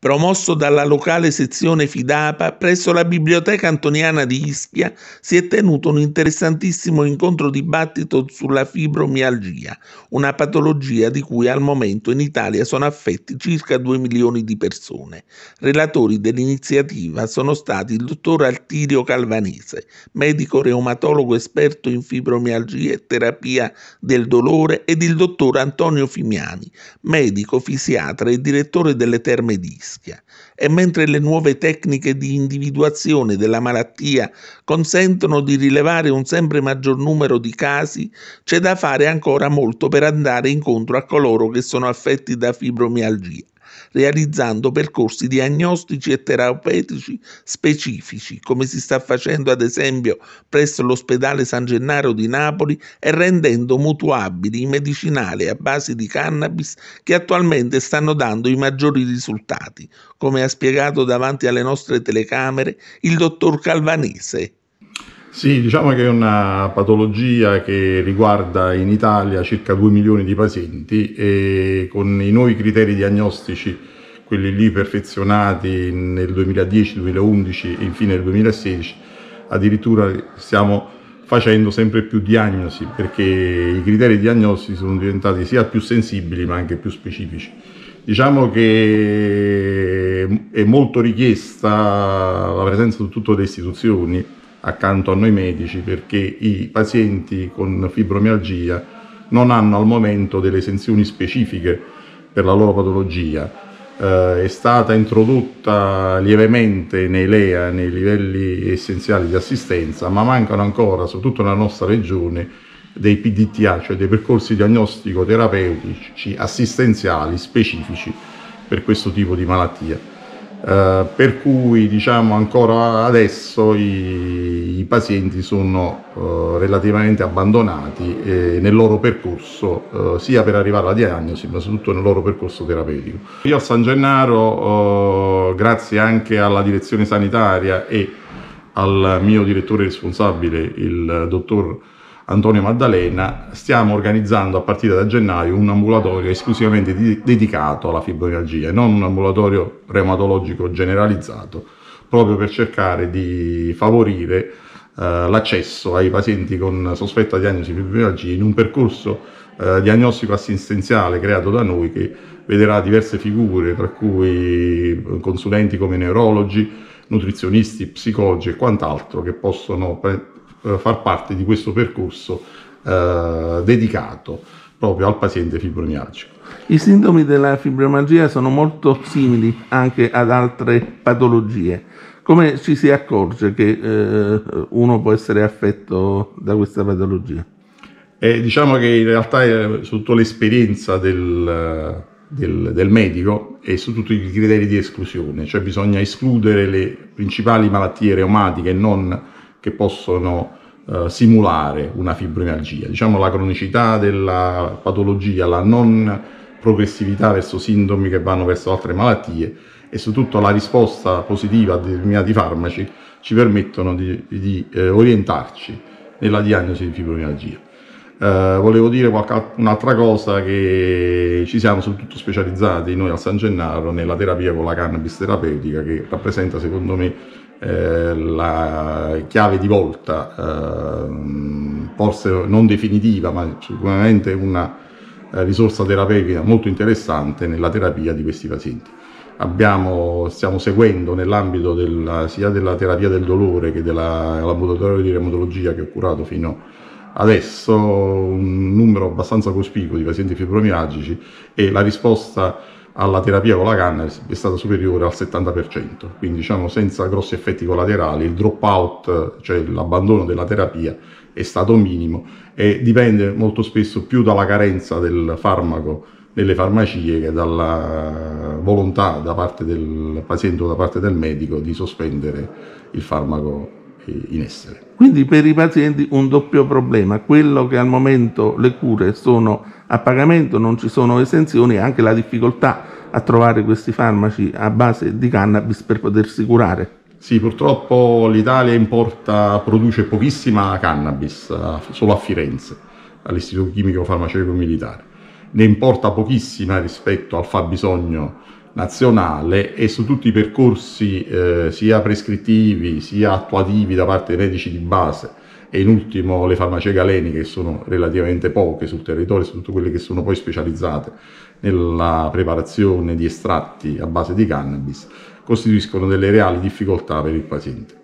Promosso dalla locale sezione Fidapa, presso la Biblioteca Antoniana di Ischia si è tenuto un interessantissimo incontro dibattito sulla fibromialgia, una patologia di cui al momento in Italia sono affetti circa 2 milioni di persone. Relatori dell'iniziativa sono stati il dottor Altirio Calvanese, medico reumatologo esperto in fibromialgia e terapia del dolore, ed il dottor Antonio Fimiani, medico fisiatra e direttore delle Terme di Ischia mischia e mentre le nuove tecniche di individuazione della malattia consentono di rilevare un sempre maggior numero di casi, c'è da fare ancora molto per andare incontro a coloro che sono affetti da fibromialgia realizzando percorsi diagnostici e terapeutici specifici, come si sta facendo ad esempio presso l'ospedale San Gennaro di Napoli, e rendendo mutuabili i medicinali a base di cannabis che attualmente stanno dando i maggiori risultati, come ha spiegato davanti alle nostre telecamere il dottor Calvanese. Sì, diciamo che è una patologia che riguarda in Italia circa 2 milioni di pazienti e con i nuovi criteri diagnostici, quelli lì perfezionati nel 2010, 2011 e infine nel 2016, addirittura stiamo facendo sempre più diagnosi perché i criteri diagnostici sono diventati sia più sensibili ma anche più specifici. Diciamo che è molto richiesta la presenza di tutte le istituzioni, accanto a noi medici perché i pazienti con fibromialgia non hanno al momento delle esenzioni specifiche per la loro patologia. Eh, è stata introdotta lievemente nei LEA, nei livelli essenziali di assistenza, ma mancano ancora, soprattutto nella nostra regione, dei PDTA, cioè dei percorsi diagnostico-terapeutici assistenziali specifici per questo tipo di malattia. Eh, per cui diciamo ancora adesso i, i pazienti sono eh, relativamente abbandonati eh, nel loro percorso eh, sia per arrivare alla diagnosi ma soprattutto nel loro percorso terapeutico. Io a San Gennaro eh, grazie anche alla direzione sanitaria e al mio direttore responsabile il dottor Antonio Maddalena, stiamo organizzando a partire da gennaio un ambulatorio esclusivamente di- dedicato alla fibromialgia, non un ambulatorio reumatologico generalizzato, proprio per cercare di favorire eh, l'accesso ai pazienti con sospetta diagnosi di fibromialgia in un percorso eh, diagnostico assistenziale creato da noi che vedrà diverse figure, tra cui eh, consulenti come neurologi, nutrizionisti, psicologi e quant'altro che possono eh, far parte di questo percorso eh, dedicato proprio al paziente fibromialgico. I sintomi della fibromialgia sono molto simili anche ad altre patologie. Come ci si accorge che eh, uno può essere affetto da questa patologia? Eh, diciamo che in realtà è eh, sotto l'esperienza del, del, del medico e su tutti i criteri di esclusione, cioè bisogna escludere le principali malattie reumatiche e non che possono eh, simulare una fibromialgia. Diciamo la cronicità della patologia, la non progressività verso sintomi che vanno verso altre malattie e soprattutto la risposta positiva a determinati farmaci ci permettono di, di eh, orientarci nella diagnosi di fibromialgia. Eh, volevo dire qualche, un'altra cosa che ci siamo soprattutto specializzati noi al San Gennaro nella terapia con la cannabis terapeutica che rappresenta secondo me eh, la chiave di volta, eh, forse non definitiva, ma sicuramente una eh, risorsa terapeutica molto interessante nella terapia di questi pazienti. Abbiamo, stiamo seguendo nell'ambito della, sia della terapia del dolore che dell'ambulatorio di reumatologia che ho curato fino adesso un numero abbastanza cospicuo di pazienti fibromialgici e la risposta alla terapia con la canna è stata superiore al 70%, quindi diciamo senza grossi effetti collaterali, il drop out, cioè l'abbandono della terapia è stato minimo e dipende molto spesso più dalla carenza del farmaco nelle farmacie che dalla volontà da parte del paziente o da parte del medico di sospendere il farmaco eh, in essere. Quindi per i pazienti un doppio problema, quello che al momento le cure sono a pagamento, non ci sono esenzioni e anche la difficoltà a trovare questi farmaci a base di cannabis per potersi curare. Sì, purtroppo l'Italia importa, produce pochissima cannabis, solo a Firenze, all'Istituto Chimico Farmaceutico Militare. Ne importa pochissima rispetto al fabbisogno nazionale e su tutti i percorsi eh, sia prescrittivi sia attuativi da parte dei medici di base e in ultimo le farmacie galeniche che sono relativamente poche sul territorio, soprattutto quelle che sono poi specializzate nella preparazione di estratti a base di cannabis, costituiscono delle reali difficoltà per il paziente.